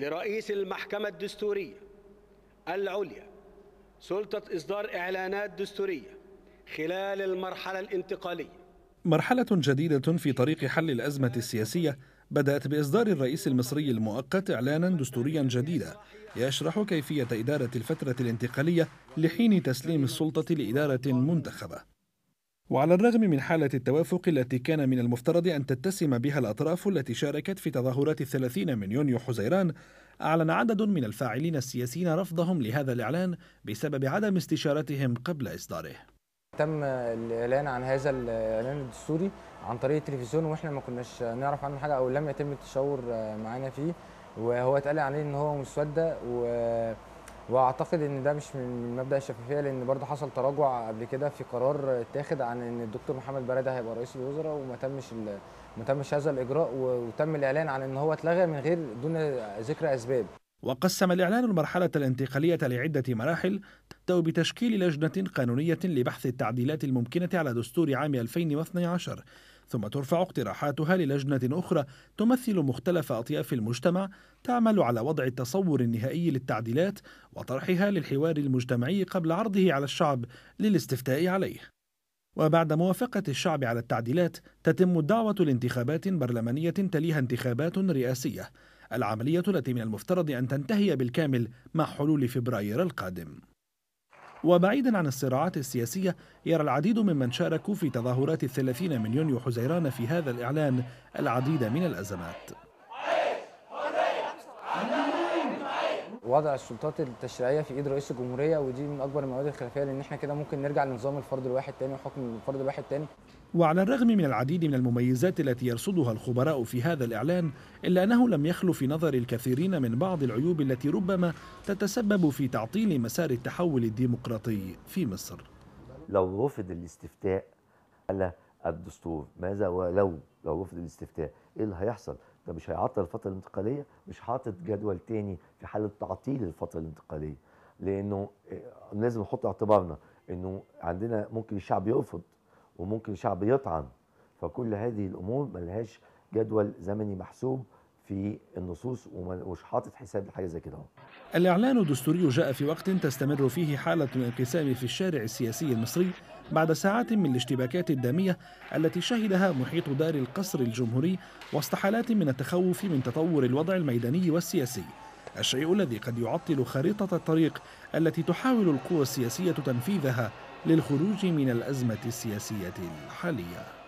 لرئيس المحكمة الدستورية العليا سلطة إصدار إعلانات دستورية خلال المرحلة الانتقالية مرحلة جديدة في طريق حل الأزمة السياسية بدأت بإصدار الرئيس المصري المؤقت إعلانا دستوريا جديدا يشرح كيفية إدارة الفترة الانتقالية لحين تسليم السلطة لإدارة منتخبة وعلى الرغم من حالة التوافق التي كان من المفترض أن تتسم بها الأطراف التي شاركت في تظاهرات الثلاثين من يونيو حزيران أعلن عدد من الفاعلين السياسيين رفضهم لهذا الإعلان بسبب عدم استشارتهم قبل إصداره تم الإعلان عن هذا الإعلان الدستوري عن طريق التلفزيون وإحنا ما كناش نعرف عنه حاجة أو لم يتم التشاور معانا فيه وهو اتقال عليه إن هو مسودة و واعتقد ان ده مش من مبدا الشفافيه لان برضه حصل تراجع قبل كده في قرار اتاخد عن ان الدكتور محمد برادة هيبقى رئيس الوزراء وما تمش ما تمش هذا الاجراء وتم الاعلان عن ان هو اتلغى من غير دون ذكر اسباب وقسم الإعلان المرحلة الانتقالية لعدة مراحل بتشكيل لجنة قانونية لبحث التعديلات الممكنة على دستور عام 2012 ثم ترفع اقتراحاتها للجنة أخرى تمثل مختلف أطياف المجتمع تعمل على وضع التصور النهائي للتعديلات وطرحها للحوار المجتمعي قبل عرضه على الشعب للاستفتاء عليه. وبعد موافقة الشعب على التعديلات تتم الدعوة لانتخابات برلمانية تليها انتخابات رئاسية العملية التي من المفترض أن تنتهي بالكامل مع حلول فبراير القادم وبعيدا عن الصراعات السياسية يرى العديد ممن شاركوا في تظاهرات الثلاثين من يونيو حزيران في هذا الإعلان العديد من الأزمات وضع السلطات التشريعيه في ايد رئيس الجمهوريه ودي من اكبر المواد الخلافيه لان احنا كده ممكن نرجع لنظام الفرد الواحد تاني وحكم الفرد الواحد تاني وعلى الرغم من العديد من المميزات التي يرصدها الخبراء في هذا الاعلان الا انه لم يخلو في نظر الكثيرين من بعض العيوب التي ربما تتسبب في تعطيل مسار التحول الديمقراطي في مصر لو رفض الاستفتاء على الدستور ماذا ولو لو رفض الاستفتاء ايه اللي هيحصل ده مش هيعطل الفتره الانتقاليه مش حاطط جدول تاني في حاله تعطيل الفتره الانتقاليه لانه آه، لازم نحط اعتبارنا انه عندنا ممكن الشعب يرفض وممكن الشعب يطعن فكل هذه الامور لهاش جدول زمني محسوب في النصوص ومش حاطط حساب لحاجه زي كده الاعلان الدستوري جاء في وقت تستمر فيه حاله الانقسام في الشارع السياسي المصري بعد ساعات من الاشتباكات الدامية التي شهدها محيط دار القصر الجمهوري وسط حالات من التخوف من تطور الوضع الميداني والسياسي الشيء الذي قد يعطل خريطة الطريق التي تحاول القوى السياسية تنفيذها للخروج من الأزمة السياسية الحالية